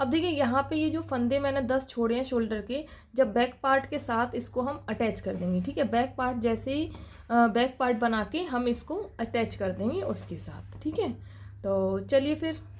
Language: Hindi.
अब देखिए यहाँ पे ये जो फंदे मैंने दस छोड़े हैं शोल्डर के जब बैक पार्ट के साथ इसको हम अटैच कर देंगे ठीक है बैक पार्ट जैसे ही बैक पार्ट बना के हम इसको अटैच कर देंगे उसके साथ ठीक है तो चलिए फिर